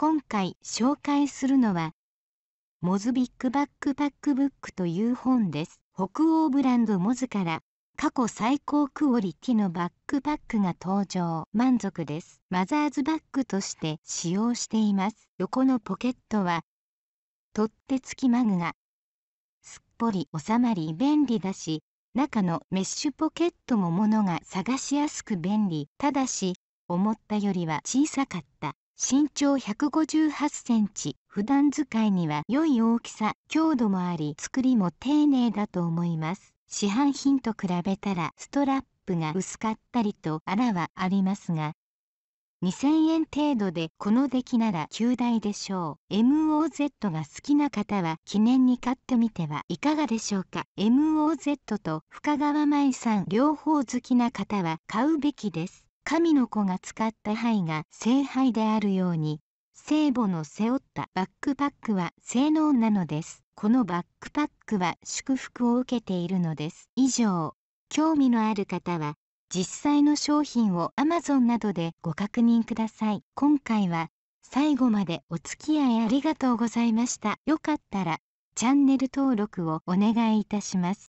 今回紹介するのはモズビックバックパックブックという本です北欧ブランドモズから過去最高クオリティのバックパックが登場満足ですマザーズバッグとして使用しています横のポケットは取っ手付きマグがすっぽり収まり便利だし中のメッシュポケットも物が探しやすく便利ただし思ったよりは小さかった身長158センチ、普段使いには良い大きさ、強度もあり、作りも丁寧だと思います。市販品と比べたらストラップが薄かったりとあらはありますが、2000円程度でこの出来なら9台でしょう。MOZ が好きな方は記念に買ってみてはいかがでしょうか。MOZ と深川舞さん両方好きな方は買うべきです。神の子が使った牌が聖杯であるように聖母の背負ったバックパックは性能なのですこのバックパックは祝福を受けているのです以上興味のある方は実際の商品を Amazon などでご確認ください今回は最後までお付き合いありがとうございましたよかったらチャンネル登録をお願いいたします